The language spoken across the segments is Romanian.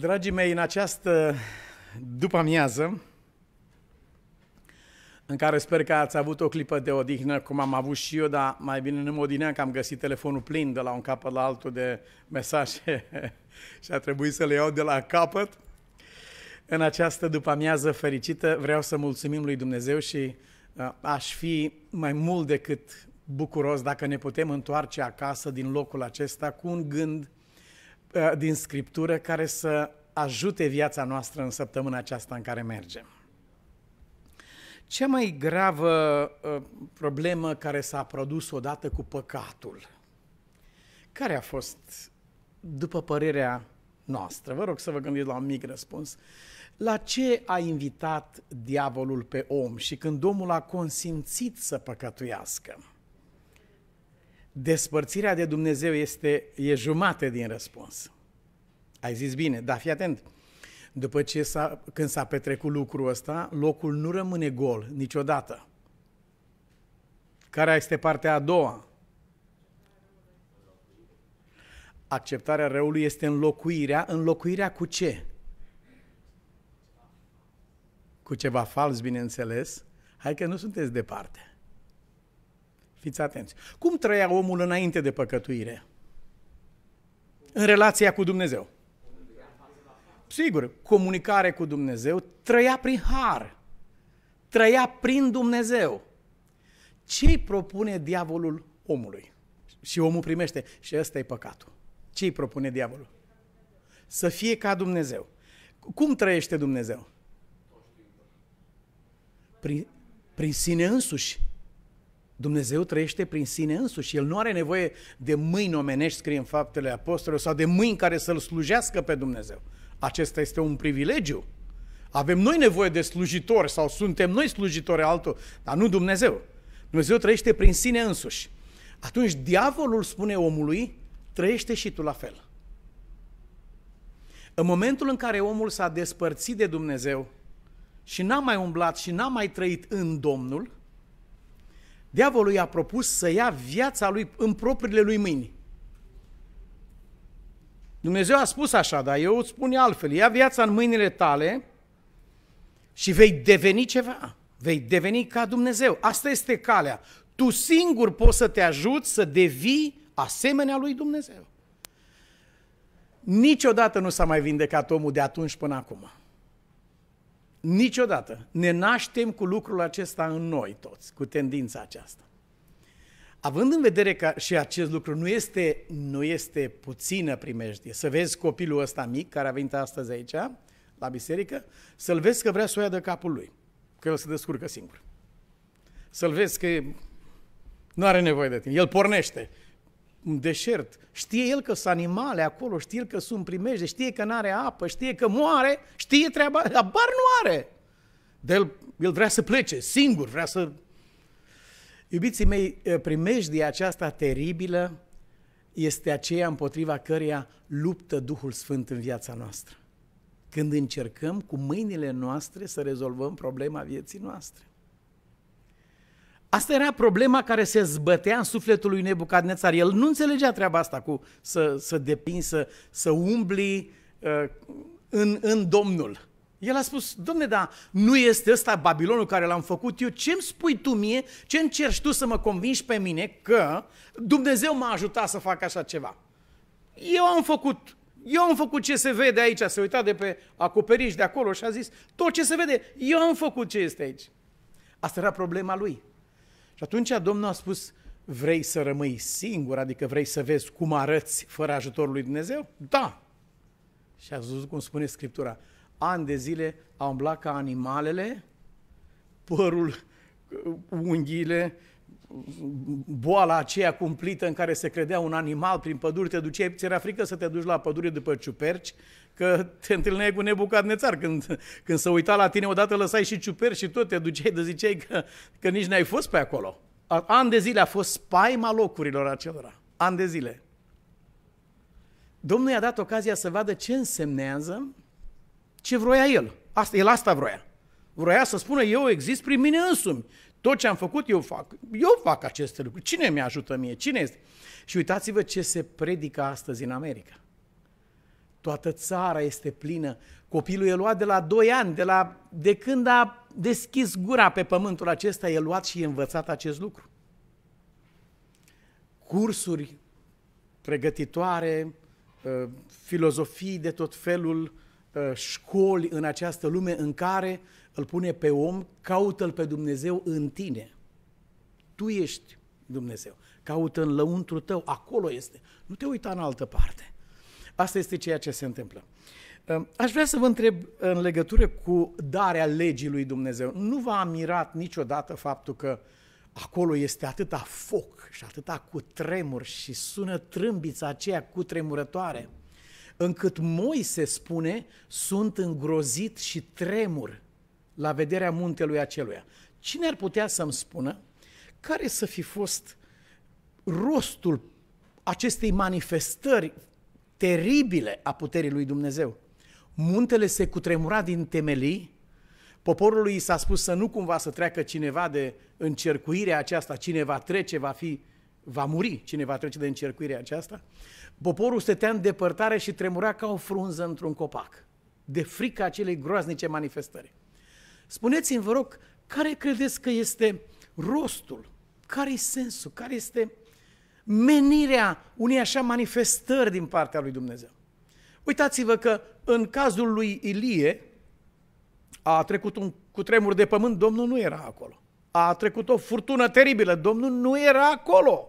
Dragii mei, în această după amiază, în care sper că ați avut o clipă de odihnă, cum am avut și eu, dar mai bine nu mă odineam, că am găsit telefonul plin de la un capăt la altul de mesaje și a trebuit să le iau de la capăt. În această după amiază fericită vreau să mulțumim lui Dumnezeu și uh, aș fi mai mult decât bucuros dacă ne putem întoarce acasă din locul acesta cu un gând din Scriptură care să ajute viața noastră în săptămâna aceasta în care mergem. Cea mai gravă ă, problemă care s-a produs odată cu păcatul, care a fost, după părerea noastră, vă rog să vă gândiți la un mic răspuns, la ce a invitat diavolul pe om și când omul a consimțit să păcătuiască? despărțirea de Dumnezeu este, e jumate din răspuns. Ai zis bine, dar fii atent. După ce s-a, când s-a petrecut lucrul ăsta, locul nu rămâne gol niciodată. Care este partea a doua? Acceptarea răului este înlocuirea. Înlocuirea cu ce? Cu ceva fals, bineînțeles. Hai că nu sunteți departe. Fiți atenți. Cum trăia omul înainte de păcătuire? În relația cu Dumnezeu. Sigur, comunicare cu Dumnezeu, trăia prin har, trăia prin Dumnezeu. Ce propune diavolul omului? Și omul primește, și ăsta e păcatul. Ce îi propune diavolul? Să fie ca Dumnezeu. Cum trăiește Dumnezeu? Prin, prin sine însuși. Dumnezeu trăiește prin sine însuși. El nu are nevoie de mâini omenești, scrie în faptele apostolilor, sau de mâini care să-L slujească pe Dumnezeu. Acesta este un privilegiu. Avem noi nevoie de slujitori sau suntem noi slujitori altul, dar nu Dumnezeu. Dumnezeu trăiește prin sine însuși. Atunci diavolul spune omului, trăiește și tu la fel. În momentul în care omul s-a despărțit de Dumnezeu și n-a mai umblat și n-a mai trăit în Domnul, Diavolul i-a propus să ia viața lui în propriile lui mâini. Dumnezeu a spus așa, dar eu îți spun altfel. Ia viața în mâinile tale și vei deveni ceva. Vei deveni ca Dumnezeu. Asta este calea. Tu singur poți să te ajuți să devii asemenea lui Dumnezeu. Niciodată nu s-a mai vindecat omul de atunci până acum. Niciodată. Ne naștem cu lucrul acesta în noi toți, cu tendința aceasta. Având în vedere că și acest lucru nu este, nu este puțină primejdie, să vezi copilul ăsta mic care a venit astăzi aici, la biserică, să-l vezi că vrea să o ia de capul lui, că el se descurcă singur. Să-l vezi că nu are nevoie de tine, el pornește un deșert, știe el că sunt animale acolo, știe el că sunt primejde, știe că nu are apă, știe că moare, știe treaba, bar nu are. De el, el vrea să plece singur, vrea să... Iubiții mei, primejdia aceasta teribilă este aceea împotriva căreia luptă Duhul Sfânt în viața noastră. Când încercăm cu mâinile noastre să rezolvăm problema vieții noastre. Asta era problema care se zbătea în sufletul lui Nebucadnețar. El nu înțelegea treaba asta cu să, să depinzi, să, să umbli uh, în, în Domnul. El a spus, domne, dar nu este ăsta Babilonul care l-am făcut eu? Ce îmi spui tu mie? Ce încerci tu să mă convingi pe mine că Dumnezeu m-a ajutat să fac așa ceva? Eu am făcut eu am făcut ce se vede aici, se uita de pe acoperiș de acolo și a zis, tot ce se vede, eu am făcut ce este aici. Asta era problema lui. Și atunci Domnul a spus, vrei să rămâi singur, adică vrei să vezi cum arăți fără ajutorul lui Dumnezeu? Da! Și a zis cum spune Scriptura, ani de zile a umblat ca animalele, părul, unghiile, boala aceea cumplită în care se credea un animal prin pădure, te duceai, ți era frică să te duci la pădure după ciuperci, că te întâlneai cu nebucat nețar. Când, când se uita la tine, odată lăsai și ciuper și tot, te duceai de ziceai că, că nici n-ai fost pe acolo. An de zile a fost spaima locurilor acelora. An de zile. Domnul i-a dat ocazia să vadă ce însemnează ce vroia el. Asta, el asta vroia. Vroia să spună, eu exist prin mine însumi. Tot ce am făcut, eu fac. Eu fac aceste lucruri. Cine mi ajută mie? Cine este? Și uitați-vă ce se predică astăzi în America. Toată țara este plină. Copilul e luat de la 2 ani, de, la, de când a deschis gura pe pământul acesta, e luat și e învățat acest lucru. Cursuri pregătitoare, uh, filozofii de tot felul, uh, școli în această lume în care îl pune pe om, caută-l pe Dumnezeu în tine. Tu ești Dumnezeu. Caută în lăuntru tău, acolo este. Nu te uita în altă parte. Asta este ceea ce se întâmplă. Ehm, aș vrea să vă întreb în legătură cu darea legii lui Dumnezeu. Nu v-a mirat niciodată faptul că acolo este atâta foc și atâta tremur și sună trâmbița aceea tremurătoare, încât moi se spune, sunt îngrozit și tremur la vederea muntelui aceluia. Cine ar putea să-mi spună care să fi fost rostul acestei manifestări teribile a puterii lui Dumnezeu. Muntele se cutremura din temelii, poporului i s-a spus să nu cumva să treacă cineva de încercuirea aceasta, cine va trece va fi va muri cine va trece de încercuirea aceasta. Poporul stătea în depărtare și tremura ca o frunză într-un copac, de frica acelei groaznice manifestări. Spuneți-mi, vă rog, care credeți că este rostul? Care-i sensul? Care este menirea unei așa manifestări din partea lui Dumnezeu. Uitați-vă că în cazul lui Ilie a trecut un cutremur de pământ, Domnul nu era acolo. A trecut o furtună teribilă, Domnul nu era acolo.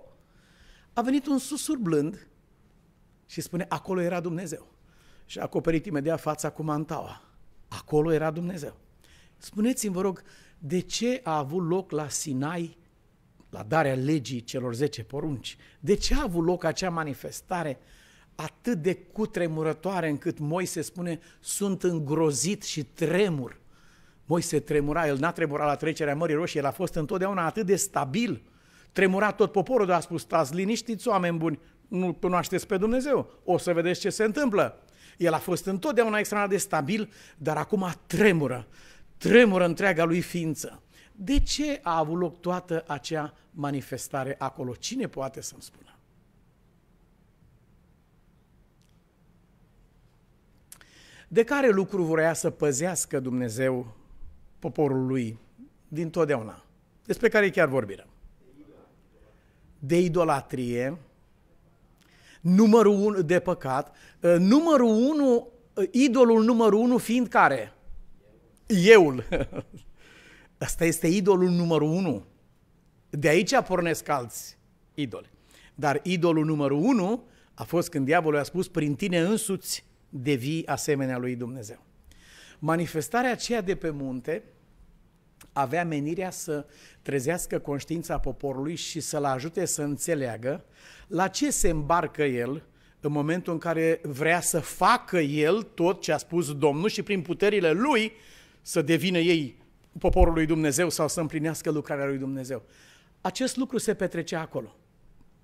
A venit un susur blând și spune, acolo era Dumnezeu. Și a acoperit imediat fața cu mantaua. Acolo era Dumnezeu. Spuneți-mi, vă rog, de ce a avut loc la Sinai la darea legii celor 10 porunci. De ce a avut loc acea manifestare atât de cutremurătoare încât Moise spune sunt îngrozit și tremur. Moise tremura, el n-a tremurat la trecerea Mării Roșii, el a fost întotdeauna atât de stabil. Tremura tot poporul, dar a spus, stați liniștiți oameni buni, nu cunoașteți pe Dumnezeu, o să vedeți ce se întâmplă. El a fost întotdeauna extraordinar de stabil, dar acum tremură, tremură întreaga lui ființă. De ce a avut loc toată acea manifestare acolo? Cine poate să-mi spună? De care lucru vrea să păzească Dumnezeu poporul lui din totdeauna? Despre care chiar vorbim. De idolatrie, numărul unu, de păcat, ă, numărul unu, ă, idolul numărul unu fiind care? Eul. Ăsta este idolul numărul unu. De aici pornesc alți idole. Dar idolul numărul unu a fost când diavolul a spus, prin tine însuți devii asemenea lui Dumnezeu. Manifestarea aceea de pe munte avea menirea să trezească conștiința poporului și să-l ajute să înțeleagă la ce se îmbarcă el în momentul în care vrea să facă el tot ce a spus Domnul și prin puterile lui să devină ei poporul lui Dumnezeu sau să împlinească lucrarea lui Dumnezeu. Acest lucru se petrecea acolo.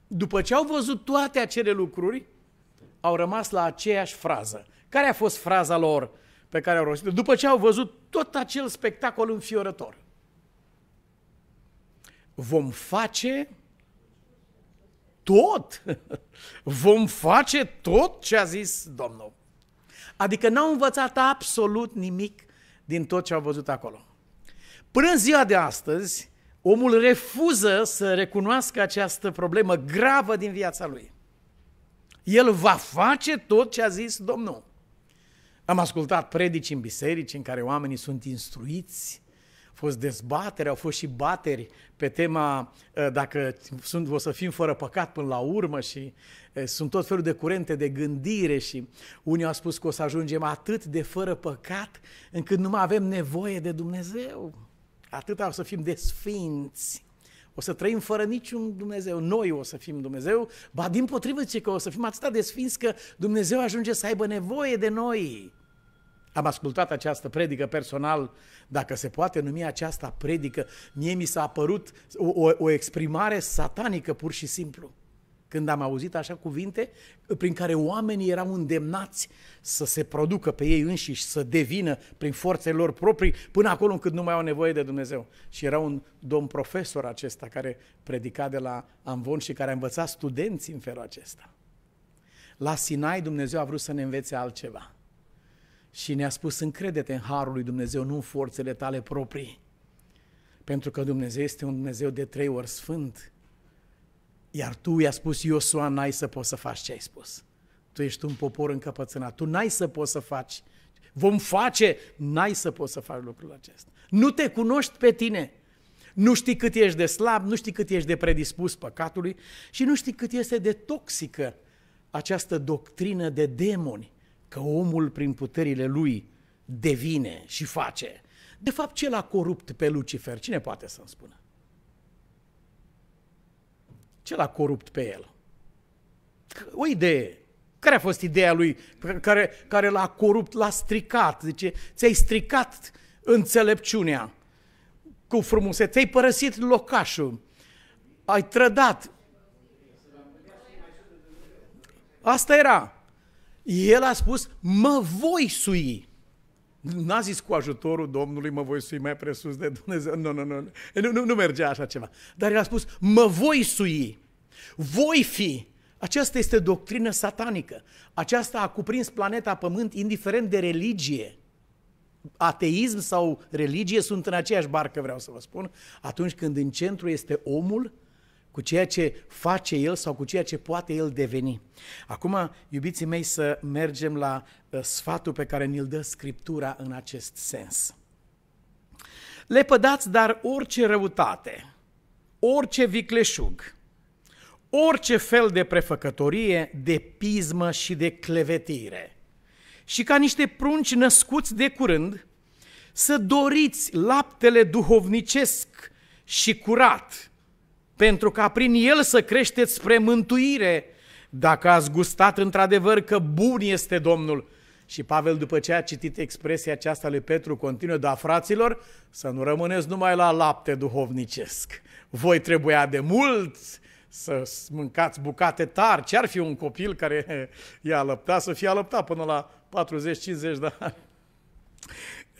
După ce au văzut toate acele lucruri, au rămas la aceeași frază. Care a fost fraza lor pe care au rostit După ce au văzut tot acel spectacol înfiorător. Vom face tot. Vom face tot ce a zis Domnul. Adică n-au învățat absolut nimic din tot ce au văzut acolo. Până în ziua de astăzi, omul refuză să recunoască această problemă gravă din viața lui. El va face tot ce a zis Domnul. Am ascultat predici în biserici în care oamenii sunt instruiți, au fost dezbateri, au fost și bateri pe tema eh, dacă sunt, o să fim fără păcat până la urmă și eh, sunt tot felul de curente de gândire și unii au spus că o să ajungem atât de fără păcat încât nu mai avem nevoie de Dumnezeu atâta o să fim de sfinți. O să trăim fără niciun Dumnezeu. Noi o să fim Dumnezeu, ba din potrivă ce că o să fim atâta de sfinți că Dumnezeu ajunge să aibă nevoie de noi. Am ascultat această predică personal, dacă se poate numi această predică, mie mi s-a părut o, o, o exprimare satanică pur și simplu când am auzit așa cuvinte prin care oamenii erau îndemnați să se producă pe ei înșiși, să devină prin forțele lor proprii, până acolo încât nu mai au nevoie de Dumnezeu. Și era un domn profesor acesta care predica de la Amvon și care a învățat studenții în felul acesta. La Sinai Dumnezeu a vrut să ne învețe altceva. Și ne-a spus, încredete în Harul lui Dumnezeu, nu în forțele tale proprii. Pentru că Dumnezeu este un Dumnezeu de trei ori sfânt iar tu i-a spus, Iosua, n-ai să poți să faci ce ai spus. Tu ești un popor încăpățânat, tu n-ai să poți să faci. Vom face, n-ai să poți să faci lucrul acesta. Nu te cunoști pe tine. Nu știi cât ești de slab, nu știi cât ești de predispus păcatului și nu știi cât este de toxică această doctrină de demoni, că omul prin puterile lui devine și face. De fapt, ce l-a corupt pe Lucifer? Cine poate să-mi spună? Ce l-a corupt pe el? O idee. Care a fost ideea lui care, care l-a corupt, l-a stricat? Zice, ți-ai stricat înțelepciunea cu frumusețe, ți-ai părăsit locașul, ai trădat. Asta era. El a spus, mă voi sui. N-a zis cu ajutorul Domnului mă voi sui mai presus de Dumnezeu. Nu, nu, nu. Nu, nu, nu mergea așa ceva. Dar el a spus, mă voi sui, voi fi. Aceasta este doctrină satanică. Aceasta a cuprins planeta Pământ indiferent de religie. Ateism sau religie sunt în aceeași barcă, vreau să vă spun. Atunci când în centru este omul, cu ceea ce face el sau cu ceea ce poate el deveni. Acum, iubiții mei, să mergem la uh, sfatul pe care ni-l dă Scriptura în acest sens. Lepădați dar orice răutate, orice vicleșug, orice fel de prefăcătorie, de pismă și de clevetire. Și ca niște prunci născuți de curând, să doriți laptele duhovnicesc și curat, pentru ca prin el să creșteți spre mântuire, dacă ați gustat într-adevăr că bun este Domnul. Și Pavel, după ce a citit expresia aceasta lui Petru, continuă, da, fraților, să nu rămâneți numai la lapte duhovnicesc. Voi trebuia de mult să mâncați bucate tari. Ce-ar fi un copil care i-a lăptat să fie alăptat până la 40-50 de ani?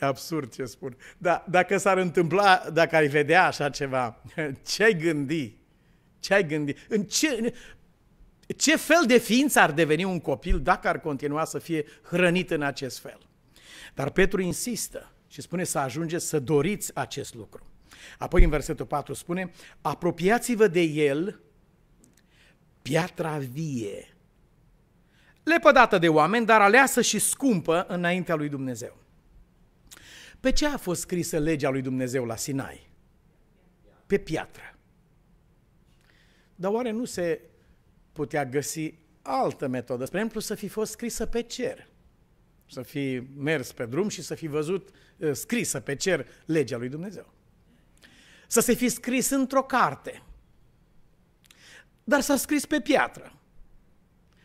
absurd ce spun. Dar dacă s-ar întâmpla, dacă ai vedea așa ceva, ce ai gândi? Ce ai gândi? În ce, ce fel de ființă ar deveni un copil dacă ar continua să fie hrănit în acest fel? Dar Petru insistă și spune să ajungeți să doriți acest lucru. Apoi în versetul 4 spune, apropiați-vă de el piatra vie, lepădată de oameni, dar aleasă și scumpă înaintea lui Dumnezeu. Pe ce a fost scrisă legea lui Dumnezeu la Sinai? Pe piatră. Dar oare nu se putea găsi altă metodă? Spre exemplu, să fi fost scrisă pe cer. Să fi mers pe drum și să fi văzut eh, scrisă pe cer legea lui Dumnezeu. Să se fi scris într-o carte. Dar s-a scris pe piatră.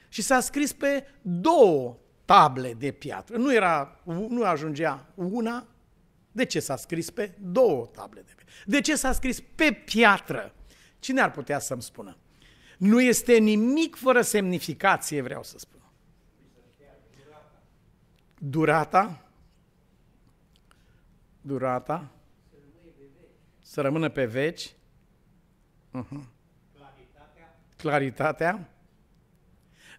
Și s-a scris pe două table de piatră. Nu, era, nu ajungea una de ce s-a scris pe două table de piatră? De ce s-a scris pe piatră? Cine ar putea să-mi spună? Nu este nimic fără semnificație, vreau să spun. Durata, durata, să rămână pe veci, uh-huh. claritatea, claritatea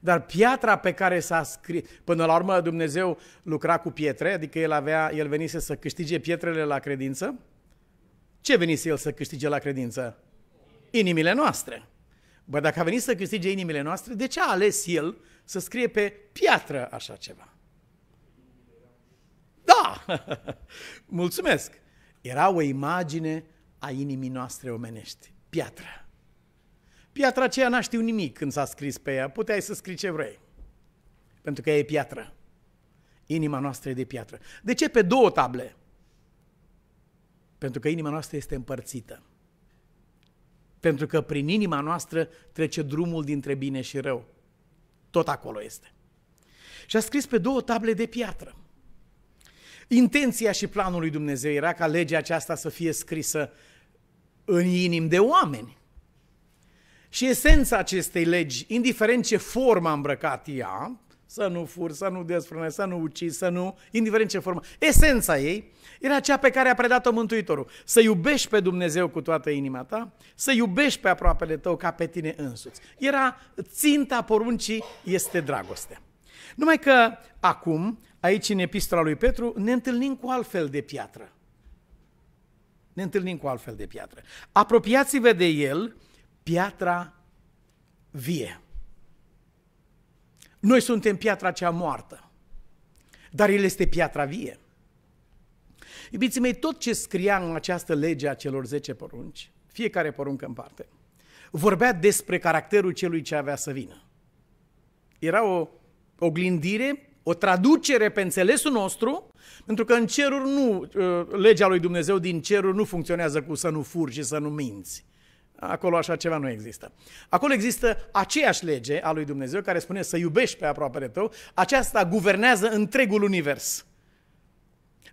dar piatra pe care s-a scris, până la urmă Dumnezeu lucra cu pietre, adică el, avea, el venise să câștige pietrele la credință. Ce venise el să câștige la credință? Inimile noastre. Bă, dacă a venit să câștige inimile noastre, de ce a ales el să scrie pe piatră așa ceva? Da! Mulțumesc! Era o imagine a inimii noastre omenești. Piatră. Piatra aceea n-a știut nimic când s-a scris pe ea. Puteai să scrii ce vrei. Pentru că e piatră. Inima noastră e de piatră. De ce pe două table? Pentru că inima noastră este împărțită. Pentru că prin inima noastră trece drumul dintre bine și rău. Tot acolo este. Și a scris pe două table de piatră. Intenția și planul lui Dumnezeu era ca legea aceasta să fie scrisă în inim de oameni. Și esența acestei legi, indiferent ce formă a îmbrăcat ea, să nu fur, să nu desfrâne, să nu uci, să nu, indiferent ce formă, esența ei era cea pe care a predat-o Mântuitorul. Să iubești pe Dumnezeu cu toată inima ta, să iubești pe aproapele tău ca pe tine însuți. Era ținta poruncii este dragostea. Numai că acum, aici în epistola lui Petru, ne întâlnim cu altfel de piatră. Ne întâlnim cu altfel de piatră. Apropiați-vă de el, piatra vie. Noi suntem piatra cea moartă, dar El este piatra vie. Iubiții mei, tot ce scria în această lege a celor 10 porunci, fiecare poruncă în parte, vorbea despre caracterul celui ce avea să vină. Era o oglindire, o traducere pe înțelesul nostru, pentru că în ceruri nu, uh, legea lui Dumnezeu din ceruri nu funcționează cu să nu furi și să nu minți. Acolo așa ceva nu există. Acolo există aceeași lege a lui Dumnezeu care spune să iubești pe aproapele tău. Aceasta guvernează întregul univers.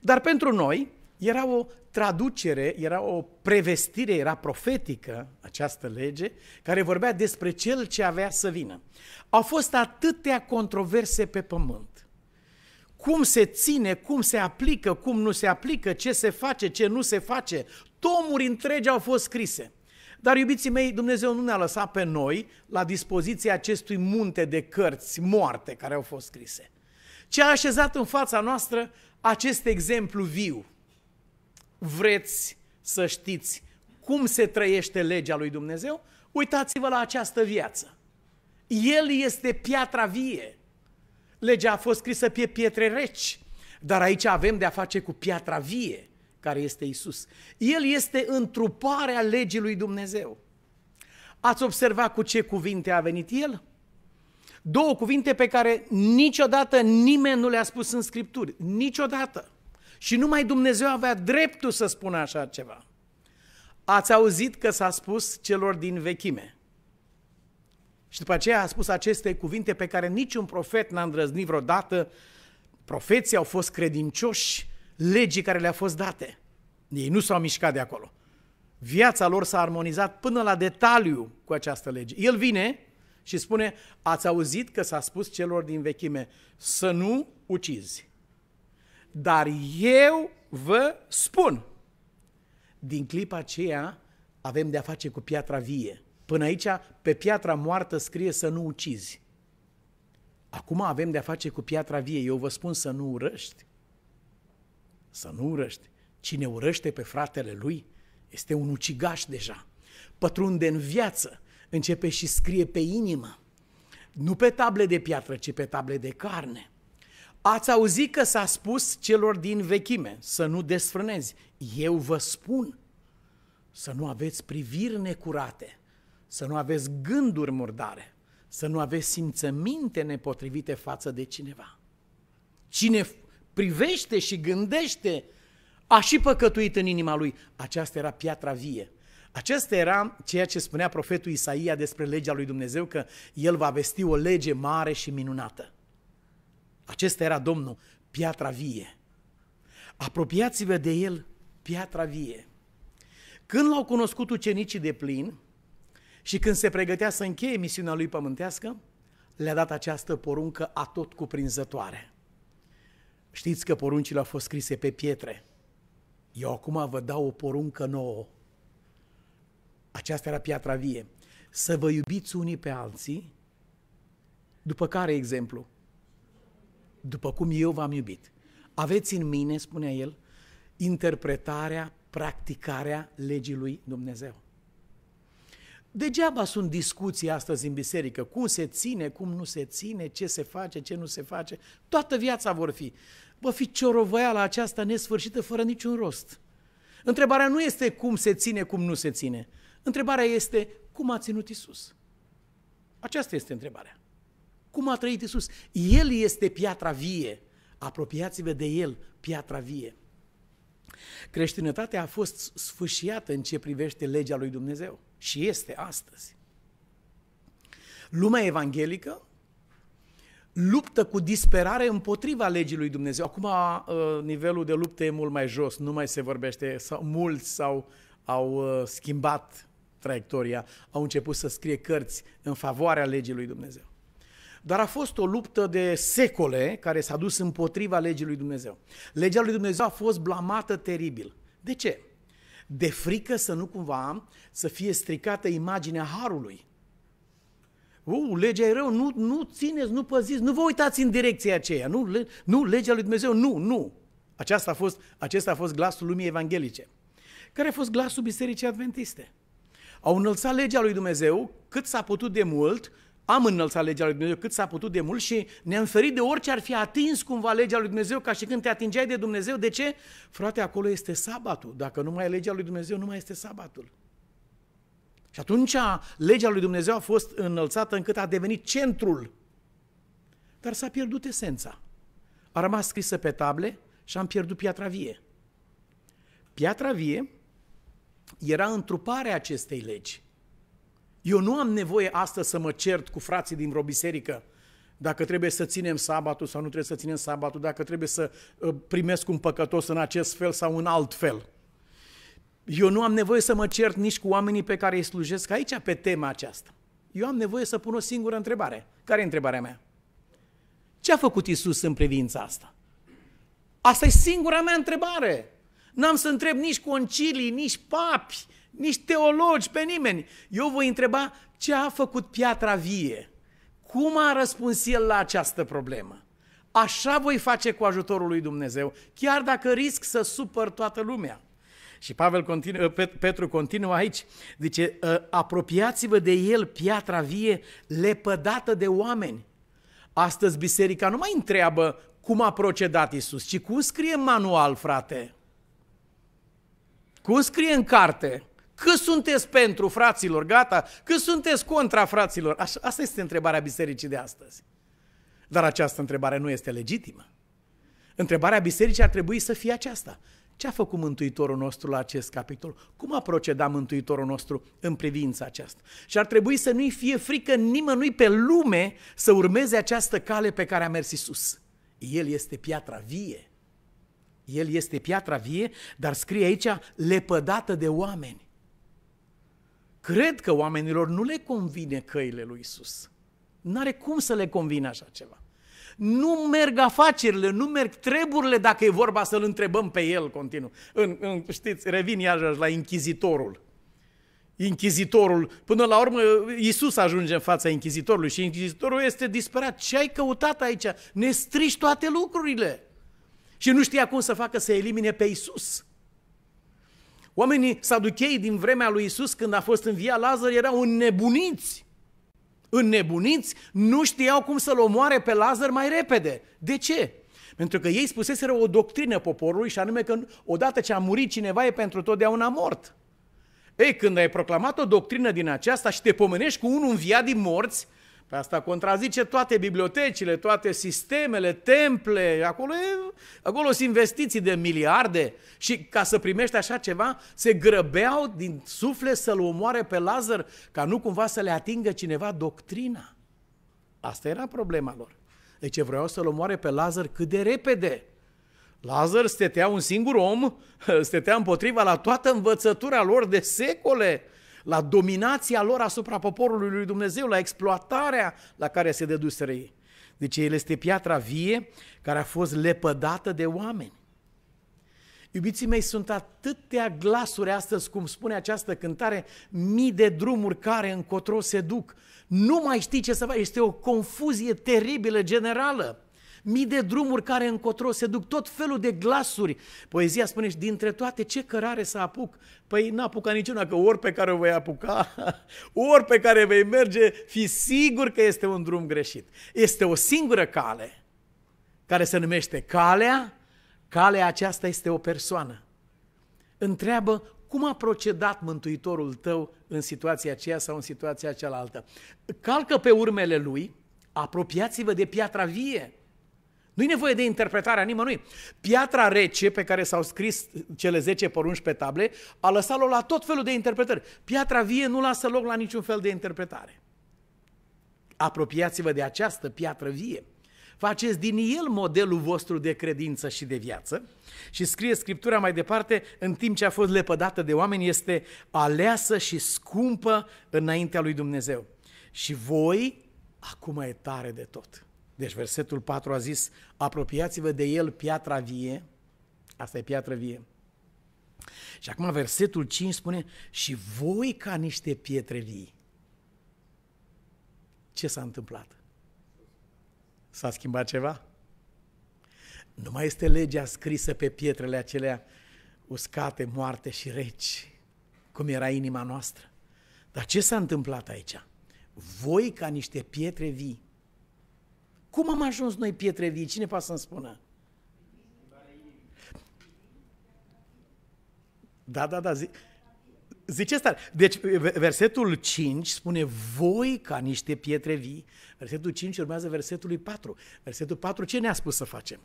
Dar pentru noi era o traducere, era o prevestire, era profetică această lege care vorbea despre cel ce avea să vină. Au fost atâtea controverse pe pământ. Cum se ține, cum se aplică, cum nu se aplică, ce se face, ce nu se face. Tomuri întregi au fost scrise – dar, iubiții mei, Dumnezeu nu ne-a lăsat pe noi la dispoziția acestui munte de cărți moarte care au fost scrise, Ce a așezat în fața noastră acest exemplu viu. Vreți să știți cum se trăiește legea lui Dumnezeu? Uitați-vă la această viață. El este piatra vie. Legea a fost scrisă pe pietre reci, dar aici avem de a face cu piatra vie care este Isus. El este întruparea legii lui Dumnezeu. Ați observat cu ce cuvinte a venit el? Două cuvinte pe care niciodată nimeni nu le-a spus în Scripturi. Niciodată. Și numai Dumnezeu avea dreptul să spună așa ceva. Ați auzit că s-a spus celor din vechime. Și după aceea a spus aceste cuvinte pe care niciun profet n-a îndrăznit vreodată. Profeții au fost credincioși, legii care le-a fost date. Ei nu s-au mișcat de acolo. Viața lor s-a armonizat până la detaliu cu această lege. El vine și spune, ați auzit că s-a spus celor din vechime să nu ucizi. Dar eu vă spun, din clipa aceea avem de-a face cu piatra vie. Până aici, pe piatra moartă scrie să nu ucizi. Acum avem de-a face cu piatra vie. Eu vă spun să nu urăști, să nu urăști. Cine urăște pe fratele lui este un ucigaș deja. Pătrunde în viață, începe și scrie pe inimă. Nu pe table de piatră, ci pe table de carne. Ați auzit că s-a spus celor din vechime să nu desfrânezi. Eu vă spun să nu aveți priviri necurate, să nu aveți gânduri murdare, să nu aveți simțăminte nepotrivite față de cineva. Cine privește și gândește, a și păcătuit în inima lui. Aceasta era piatra vie. Acesta era ceea ce spunea profetul Isaia despre legea lui Dumnezeu, că el va vesti o lege mare și minunată. Acesta era Domnul, piatra vie. Apropiați-vă de el, piatra vie. Când l-au cunoscut ucenicii de plin și când se pregătea să încheie misiunea lui pământească, le-a dat această poruncă atot cuprinzătoare. Știți că poruncile au fost scrise pe pietre. Eu acum vă dau o poruncă nouă. Aceasta era piatra vie. Să vă iubiți unii pe alții, după care exemplu? După cum eu v-am iubit. Aveți în mine, spunea el, interpretarea, practicarea legii lui Dumnezeu. Degeaba sunt discuții astăzi în biserică, cum se ține, cum nu se ține, ce se face, ce nu se face, toată viața vor fi. Bă, fi la aceasta nesfârșită fără niciun rost. Întrebarea nu este cum se ține, cum nu se ține. Întrebarea este cum a ținut Isus. Aceasta este întrebarea. Cum a trăit Isus? El este piatra vie. Apropiați-vă de El, piatra vie. Creștinătatea a fost sfâșiată în ce privește legea lui Dumnezeu și este astăzi. Lumea evanghelică luptă cu disperare împotriva legii lui Dumnezeu. Acum uh, nivelul de luptă e mult mai jos, nu mai se vorbește, sau mulți sau au uh, schimbat traiectoria, au început să scrie cărți în favoarea legii lui Dumnezeu. Dar a fost o luptă de secole care s-a dus împotriva legii lui Dumnezeu. Legea lui Dumnezeu a fost blamată teribil. De ce? De frică să nu cumva să fie stricată imaginea harului uh, legea e rău, nu, nu țineți, nu păziți, nu vă uitați în direcția aceea, nu, le, nu, legea lui Dumnezeu, nu, nu. Aceasta a fost, acesta a fost glasul lumii evanghelice, care a fost glasul Bisericii Adventiste. Au înălțat legea lui Dumnezeu cât s-a putut de mult, am înălțat legea lui Dumnezeu cât s-a putut de mult și ne-am ferit de orice ar fi atins cumva legea lui Dumnezeu, ca și când te atingeai de Dumnezeu. De ce? Frate, acolo este sabatul. Dacă nu mai e legea lui Dumnezeu, nu mai este sabatul. Și atunci legea lui Dumnezeu a fost înălțată încât a devenit centrul. Dar s-a pierdut esența. A rămas scrisă pe table și am pierdut piatra vie. Piatra vie era întruparea acestei legi. Eu nu am nevoie astăzi să mă cert cu frații din vreo biserică dacă trebuie să ținem sabatul sau nu trebuie să ținem sabatul, dacă trebuie să uh, primesc un păcătos în acest fel sau în alt fel. Eu nu am nevoie să mă cert nici cu oamenii pe care îi slujesc aici pe tema aceasta. Eu am nevoie să pun o singură întrebare. Care e întrebarea mea? Ce a făcut Isus în privința asta? Asta e singura mea întrebare. N-am să întreb nici concilii, nici papi, nici teologi, pe nimeni. Eu voi întreba ce a făcut piatra vie. Cum a răspuns el la această problemă? Așa voi face cu ajutorul lui Dumnezeu, chiar dacă risc să supăr toată lumea. Și Pavel continu, Petru continuă aici, zice, ă, apropiați-vă de el piatra vie lepădată de oameni. Astăzi biserica nu mai întreabă cum a procedat Isus, ci cum scrie în manual, frate. Cum scrie în carte. Cât sunteți pentru, fraților, gata? Cât sunteți contra, fraților? Asta este întrebarea bisericii de astăzi. Dar această întrebare nu este legitimă. Întrebarea bisericii ar trebui să fie aceasta. Ce a făcut Mântuitorul nostru la acest capitol? Cum a procedat Mântuitorul nostru în privința aceasta? Și ar trebui să nu-i fie frică nimănui pe lume să urmeze această cale pe care a mers Isus. El este piatra vie. El este piatra vie, dar scrie aici lepădată de oameni. Cred că oamenilor nu le convine căile lui Isus. N-are cum să le convine așa ceva nu merg afacerile, nu merg treburile dacă e vorba să-l întrebăm pe el continuu. În, în, știți, revin iarăși la inchizitorul. Inchizitorul, până la urmă, Iisus ajunge în fața inchizitorului și inchizitorul este disperat. Ce ai căutat aici? Ne strici toate lucrurile. Și nu știa cum să facă să elimine pe Iisus. Oamenii saduchei din vremea lui Isus, când a fost în via Lazar, erau înnebuniți înnebuniți, nu știau cum să-l omoare pe Lazar mai repede. De ce? Pentru că ei spuseseră o doctrină poporului și anume că odată ce a murit cineva e pentru totdeauna mort. Ei, când ai proclamat o doctrină din aceasta și te pomenești cu unul înviat din morți, pe asta contrazice toate bibliotecile, toate sistemele, temple, acolo, e, acolo sunt investiții de miliarde și ca să primești așa ceva, se grăbeau din suflet să-l omoare pe Lazar ca nu cumva să le atingă cineva doctrina. Asta era problema lor. Deci vreau să-l omoare pe Lazar cât de repede. Lazar stătea un singur om, stătea împotriva la toată învățătura lor de secole la dominația lor asupra poporului lui Dumnezeu, la exploatarea la care se deduseră ei. Deci el este piatra vie care a fost lepădată de oameni. Iubiții mei, sunt atâtea glasuri astăzi, cum spune această cântare, mii de drumuri care încotro se duc. Nu mai știi ce să faci, este o confuzie teribilă generală mii de drumuri care încotro se duc, tot felul de glasuri. Poezia spune și dintre toate ce cărare să apuc? Păi n-a apucat niciuna, că ori pe care o vei apuca, ori pe care vei merge, fi sigur că este un drum greșit. Este o singură cale care se numește calea, calea aceasta este o persoană. Întreabă cum a procedat Mântuitorul tău în situația aceea sau în situația cealaltă. Calcă pe urmele lui, apropiați-vă de piatra vie, nu e nevoie de interpretarea nimănui. Piatra rece pe care s-au scris cele 10 porunci pe table a lăsat loc la tot felul de interpretări. Piatra vie nu lasă loc la niciun fel de interpretare. Apropiați-vă de această piatră vie. Faceți din el modelul vostru de credință și de viață. Și scrie Scriptura mai departe, în timp ce a fost lepădată de oameni, este aleasă și scumpă înaintea lui Dumnezeu. Și voi, acum e tare de tot. Deci versetul 4 a zis, apropiați-vă de el piatra vie, asta e piatra vie. Și acum versetul 5 spune, și voi ca niște pietre vii. Ce s-a întâmplat? S-a schimbat ceva? Nu mai este legea scrisă pe pietrele acelea uscate, moarte și reci, cum era inima noastră. Dar ce s-a întâmplat aici? Voi, ca niște pietre vii, cum am ajuns noi pietre vii? Cine poate să-mi spună? Da, da, da, zi, zice asta. Deci versetul 5 spune voi ca niște pietre vii. Versetul 5 urmează versetului 4. Versetul 4 ce ne-a spus să facem?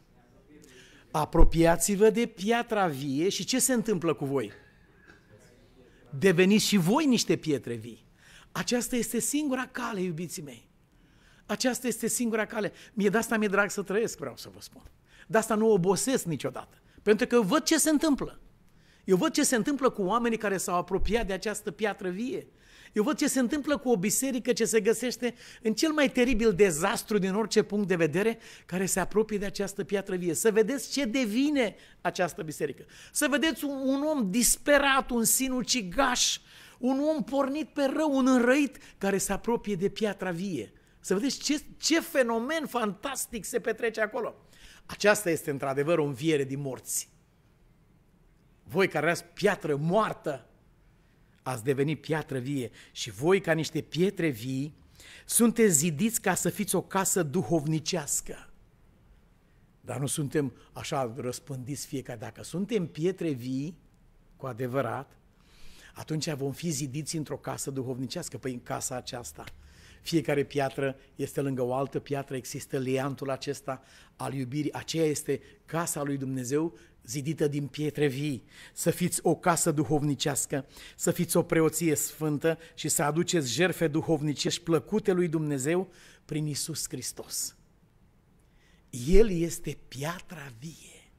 Apropiați-vă de piatra vie și ce se întâmplă cu voi? Deveniți și voi niște pietre vii. Aceasta este singura cale, iubiții mei. Aceasta este singura cale. Mie de asta mi-e drag să trăiesc, vreau să vă spun. De asta nu obosesc niciodată. Pentru că eu văd ce se întâmplă. Eu văd ce se întâmplă cu oamenii care s-au apropiat de această piatră vie. Eu văd ce se întâmplă cu o biserică ce se găsește în cel mai teribil dezastru din orice punct de vedere, care se apropie de această piatră vie. Să vedeți ce devine această biserică. Să vedeți un, un om disperat, un sinucigaș, un om pornit pe rău, un înrăit, care se apropie de piatra vie. Să vedeți ce, ce fenomen fantastic se petrece acolo. Aceasta este într-adevăr o înviere din morți. Voi care erați piatră moartă, ați devenit piatră vie și voi ca niște pietre vii, sunteți zidiți ca să fiți o casă duhovnicească. Dar nu suntem așa răspândiți fiecare. Dacă suntem pietre vii, cu adevărat, atunci vom fi zidiți într-o casă duhovnicească, păi în casa aceasta – fiecare piatră este lângă o altă piatră, există leantul acesta al iubirii. Aceea este casa lui Dumnezeu zidită din pietre vii, să fiți o casă duhovnicească, să fiți o preoție sfântă și să aduceți jerfe duhovnicești plăcute lui Dumnezeu prin Isus Hristos. El este piatra vie.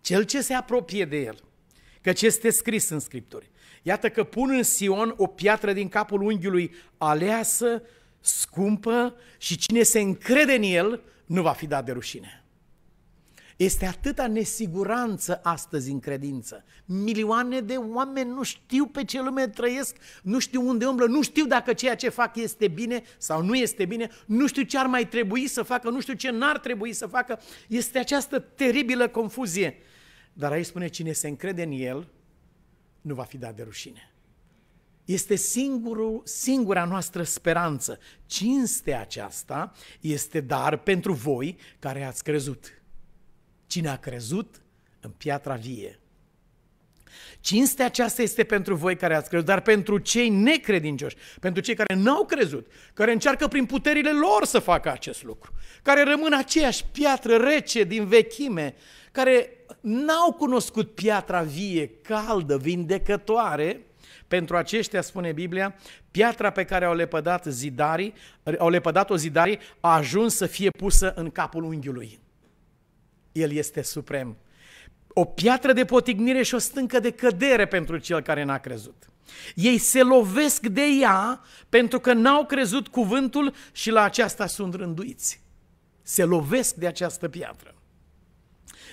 Cel ce se apropie de el, căci este scris în Scripturi, Iată că pun în Sion o piatră din capul unghiului aleasă, scumpă și cine se încrede în el nu va fi dat de rușine. Este atâta nesiguranță astăzi în credință. Milioane de oameni nu știu pe ce lume trăiesc, nu știu unde umblă, nu știu dacă ceea ce fac este bine sau nu este bine, nu știu ce ar mai trebui să facă, nu știu ce n-ar trebui să facă. Este această teribilă confuzie. Dar aici spune cine se încrede în el nu va fi dat de rușine. Este singurul, singura noastră speranță. Cinstea aceasta este dar pentru voi care ați crezut. Cine a crezut în piatra vie. Cinstea aceasta este pentru voi care ați crezut, dar pentru cei necredincioși, pentru cei care n-au crezut, care încearcă prin puterile lor să facă acest lucru, care rămân aceeași piatră rece din vechime care n-au cunoscut piatra vie, caldă, vindecătoare, pentru aceștia, spune Biblia, piatra pe care au lepădat zidarii, au lepădat-o zidarii, a ajuns să fie pusă în capul unghiului. El este suprem. O piatră de potignire și o stâncă de cădere pentru cel care n-a crezut. Ei se lovesc de ea pentru că n-au crezut cuvântul și la aceasta sunt rânduiți. Se lovesc de această piatră.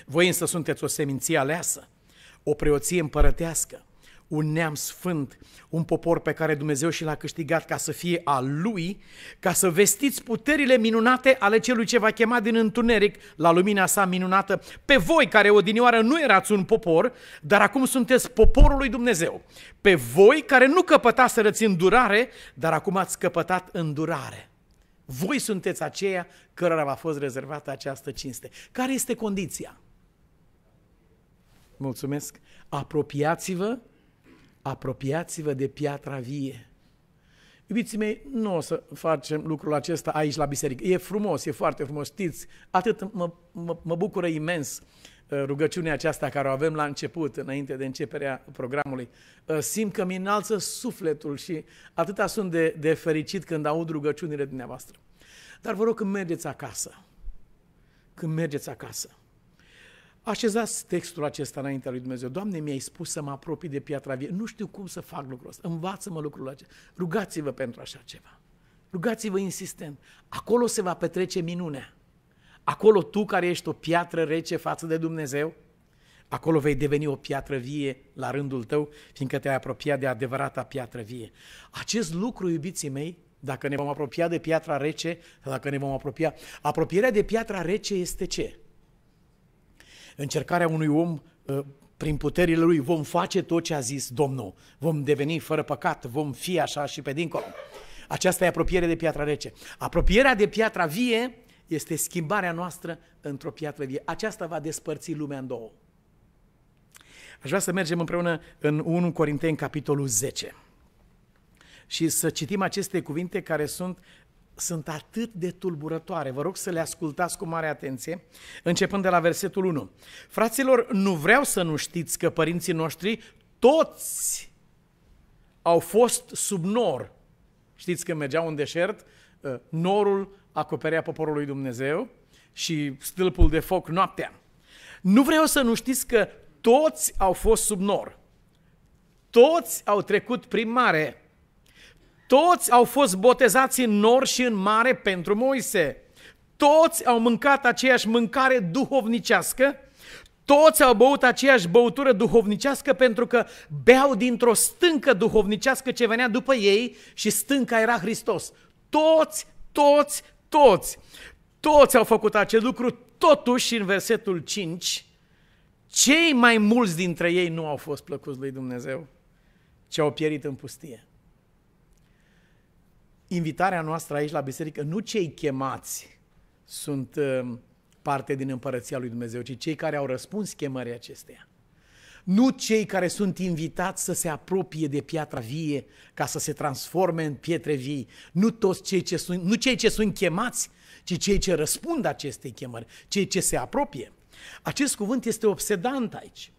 Voi însă sunteți o seminție aleasă, o preoție împărătească, un neam sfânt, un popor pe care Dumnezeu și l-a câștigat ca să fie al lui, ca să vestiți puterile minunate ale celui ce va chema din întuneric la lumina sa minunată, pe voi care odinioară nu erați un popor, dar acum sunteți poporul lui Dumnezeu, pe voi care nu căpătați răți îndurare, dar acum ați căpătat îndurare. Voi sunteți aceia cărora v-a fost rezervată această cinste. Care este condiția? Mulțumesc. Apropiați-vă, apropiați-vă de piatra vie. Iubiții mei, nu o să facem lucrul acesta aici la biserică. E frumos, e foarte frumos, știți, atât mă, mă, mă bucură imens uh, rugăciunea aceasta care o avem la început, înainte de începerea programului. Uh, simt că mi înalță sufletul și atâta sunt de, de fericit când aud rugăciunile dumneavoastră. Dar vă rog când mergeți acasă, când mergeți acasă, Așezați textul acesta înaintea lui Dumnezeu. Doamne, mi-ai spus să mă apropii de piatra vie. Nu știu cum să fac lucrul ăsta. Învață-mă lucrul acesta. Rugați-vă pentru așa ceva. Rugați-vă insistent. Acolo se va petrece minunea. Acolo tu care ești o piatră rece față de Dumnezeu, acolo vei deveni o piatră vie la rândul tău, fiindcă te-ai apropiat de adevărata piatră vie. Acest lucru, iubiții mei, dacă ne vom apropia de piatra rece, dacă ne vom apropia... Apropierea de piatra rece este ce? încercarea unui om uh, prin puterile lui, vom face tot ce a zis Domnul, vom deveni fără păcat, vom fi așa și pe dincolo. Aceasta e apropiere de piatra rece. Apropierea de piatra vie este schimbarea noastră într-o piatră vie. Aceasta va despărți lumea în două. Aș vrea să mergem împreună în 1 Corinteni, capitolul 10. Și să citim aceste cuvinte care sunt sunt atât de tulburătoare. Vă rog să le ascultați cu mare atenție, începând de la versetul 1. Fraților, nu vreau să nu știți că părinții noștri toți au fost sub nor. Știți că mergeau în deșert, ă, norul acoperea poporul lui Dumnezeu și stâlpul de foc noaptea. Nu vreau să nu știți că toți au fost sub nor. Toți au trecut prin mare. Toți au fost botezați în nor și în mare pentru Moise. Toți au mâncat aceeași mâncare duhovnicească, toți au băut aceeași băutură duhovnicească pentru că beau dintr-o stâncă duhovnicească ce venea după ei și stânca era Hristos. Toți, toți, toți, toți au făcut acest lucru, totuși în versetul 5, cei mai mulți dintre ei nu au fost plăcuți lui Dumnezeu, ci au pierit în pustie invitarea noastră aici la biserică, nu cei chemați sunt um, parte din împărăția lui Dumnezeu, ci cei care au răspuns chemării acesteia. Nu cei care sunt invitați să se apropie de piatra vie ca să se transforme în pietre vii. Nu, toți cei ce sunt, nu cei ce sunt chemați, ci cei ce răspund acestei chemări, cei ce se apropie. Acest cuvânt este obsedant aici.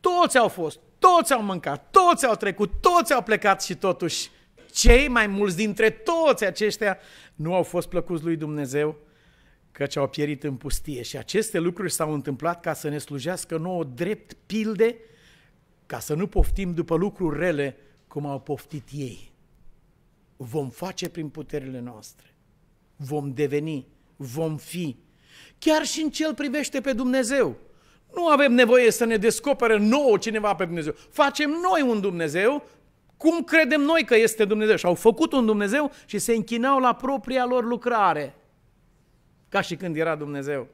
Toți au fost, toți au mâncat, toți au trecut, toți au plecat și totuși cei mai mulți dintre toți aceștia nu au fost plăcuți lui Dumnezeu, căci au pierit în pustie. Și aceste lucruri s-au întâmplat ca să ne slujească nouă drept pilde, ca să nu poftim după lucruri rele cum au poftit ei. Vom face prin puterile noastre. Vom deveni, vom fi. Chiar și în cel privește pe Dumnezeu. Nu avem nevoie să ne descopere nouă cineva pe Dumnezeu. Facem noi un Dumnezeu cum credem noi că este Dumnezeu? Și au făcut un Dumnezeu și se închinau la propria lor lucrare. Ca și când era Dumnezeu.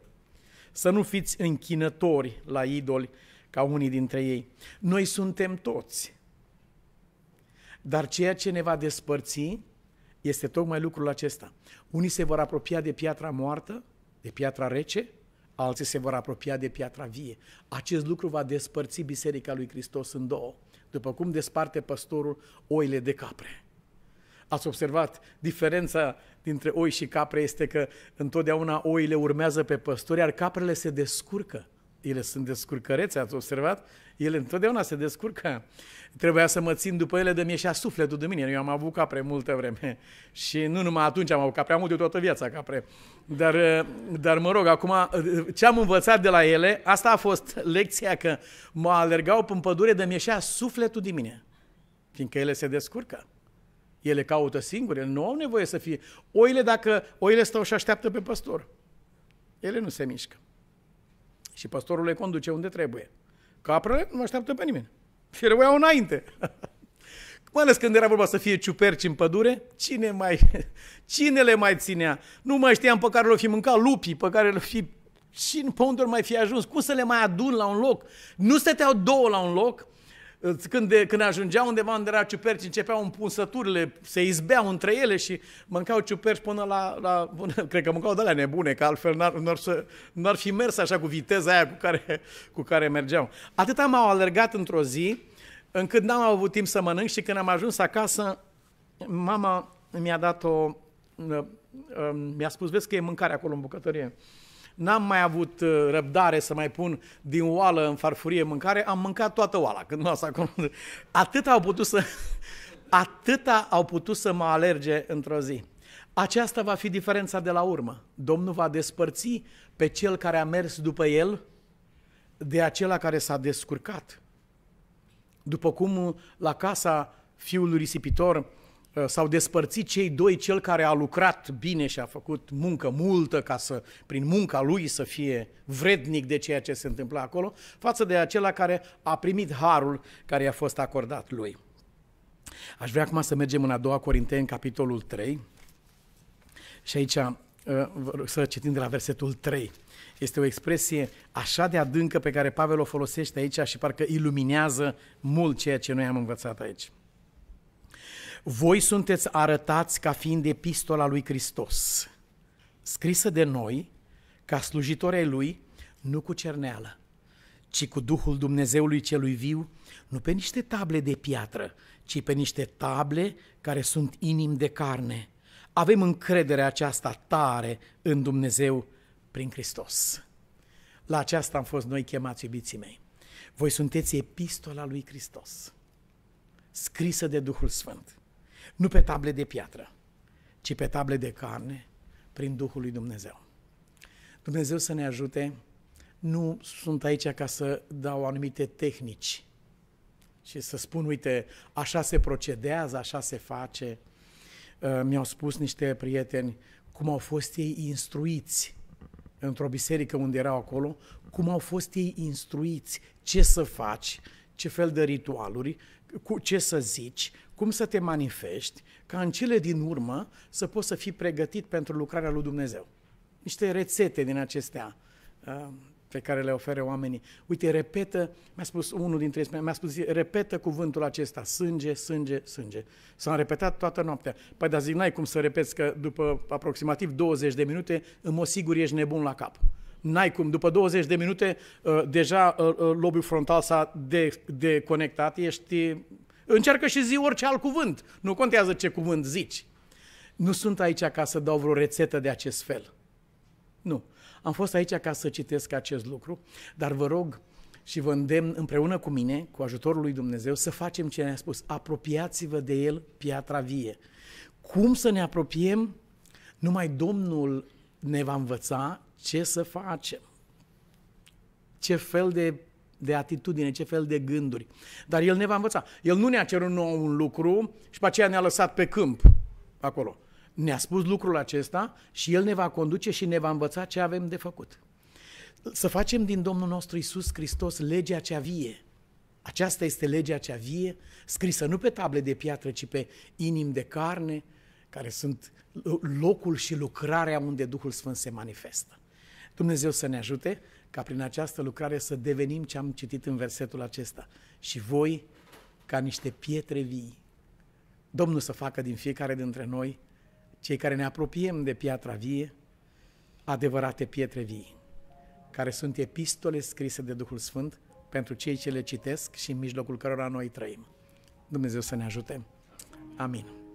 Să nu fiți închinători la idoli ca unii dintre ei. Noi suntem toți. Dar ceea ce ne va despărți este tocmai lucrul acesta. Unii se vor apropia de piatra moartă, de piatra rece, alții se vor apropia de piatra vie. Acest lucru va despărți Biserica lui Hristos în două după cum desparte păstorul oile de capre. Ați observat, diferența dintre oi și capre este că întotdeauna oile urmează pe păstori, iar caprele se descurcă. Ele sunt descurcărețe, ați observat? Ele întotdeauna se descurcă. Trebuia să mă țin după ele de mi și sufletul de mine. Eu am avut capre multă vreme. Și nu numai atunci am avut capre, am avut eu toată viața capre. Dar, eh, dar mă rog, acum eh, ce am învățat de la ele, asta a fost lecția că mă alergau în pădure de mi sufletul de mine. Fiindcă ele se descurcă. Ele caută singure, nu au nevoie să fie. Oile, dacă oile stau și așteaptă pe păstor, ele nu se mișcă. Și pastorul le conduce unde trebuie. Caprele nu așteaptă pe nimeni. Și le iau înainte. Mai ales când era vorba să fie ciuperci în pădure, cine, mai, cine le mai ținea? Nu mai știam pe care le fi mâncat lupii, pe care le fi... Și pe unde mai fi ajuns? Cum să le mai adun la un loc? Nu stăteau două la un loc, când, de, când ajungea undeva unde era ciuperci, începeau împunsăturile, se izbeau între ele și mâncau ciuperci până la... la până, cred că mâncau de alea nebune, că altfel n-ar, n-ar, n-ar fi mers așa cu viteza aia cu care, cu care mergeau. Atât am au alergat într-o zi, încât n-am avut timp să mănânc și când am ajuns acasă, mama mi-a dat o... mi-a spus, vezi că e mâncare acolo în bucătărie. N-am mai avut uh, răbdare să mai pun din oală în farfurie mâncare, am mâncat toată oala. Când nu asta acolo. Atât au putut să, atâta au putut să mă alerge într-o zi. Aceasta va fi diferența de la urmă. Domnul va despărți pe cel care a mers după el de acela care s-a descurcat. După cum uh, la casa fiului risipitor Uh, s-au despărțit cei doi, cel care a lucrat bine și a făcut muncă multă ca să, prin munca lui, să fie vrednic de ceea ce se întâmplă acolo, față de acela care a primit harul care i-a fost acordat lui. Aș vrea acum să mergem în a doua Corinteni, capitolul 3, și aici uh, să citim de la versetul 3. Este o expresie așa de adâncă pe care Pavel o folosește aici și parcă iluminează mult ceea ce noi am învățat aici. Voi sunteți arătați ca fiind epistola lui Hristos, scrisă de noi, ca slujitori ai lui, nu cu cerneală, ci cu Duhul Dumnezeului celui viu, nu pe niște table de piatră, ci pe niște table care sunt inim de carne. Avem încrederea aceasta tare în Dumnezeu prin Hristos. La aceasta am fost noi chemați, iubiții mei. Voi sunteți epistola lui Hristos, scrisă de Duhul Sfânt nu pe table de piatră, ci pe table de carne, prin Duhul lui Dumnezeu. Dumnezeu să ne ajute, nu sunt aici ca să dau anumite tehnici și să spun, uite, așa se procedează, așa se face. Uh, mi-au spus niște prieteni cum au fost ei instruiți într-o biserică unde erau acolo, cum au fost ei instruiți, ce să faci, ce fel de ritualuri, cu ce să zici, cum să te manifesti ca în cele din urmă să poți să fii pregătit pentru lucrarea lui Dumnezeu. Niște rețete din acestea uh, pe care le oferă oamenii. Uite, repetă, mi-a spus unul dintre ei, mi-a spus, repetă cuvântul acesta, sânge, sânge, sânge. S-a repetat toată noaptea. Păi, dar zic, n-ai cum să repeți că după aproximativ 20 de minute, în mod sigur ești nebun la cap. N-ai cum. După 20 de minute, uh, deja uh, lobul frontal s-a deconectat, ești Încearcă și zi orice alt cuvânt. Nu contează ce cuvânt zici. Nu sunt aici ca să dau vreo rețetă de acest fel. Nu. Am fost aici ca să citesc acest lucru, dar vă rog și vă îndemn împreună cu mine, cu ajutorul lui Dumnezeu, să facem ce ne-a spus. Apropiați-vă de El, piatra vie. Cum să ne apropiem? Numai Domnul ne va învăța ce să facem. Ce fel de de atitudine, ce fel de gânduri. Dar El ne va învăța. El nu ne-a cerut nou un lucru și pe aceea ne-a lăsat pe câmp acolo. Ne-a spus lucrul acesta și El ne va conduce și ne va învăța ce avem de făcut. Să facem din Domnul nostru Isus Hristos legea cea vie. Aceasta este legea cea vie, scrisă nu pe table de piatră, ci pe inim de carne, care sunt locul și lucrarea unde Duhul Sfânt se manifestă. Dumnezeu să ne ajute ca prin această lucrare să devenim ce am citit în versetul acesta. Și voi, ca niște pietre vii, Domnul să facă din fiecare dintre noi, cei care ne apropiem de piatra vie, adevărate pietre vii, care sunt epistole scrise de Duhul Sfânt pentru cei ce le citesc și în mijlocul cărora noi trăim. Dumnezeu să ne ajute. Amin.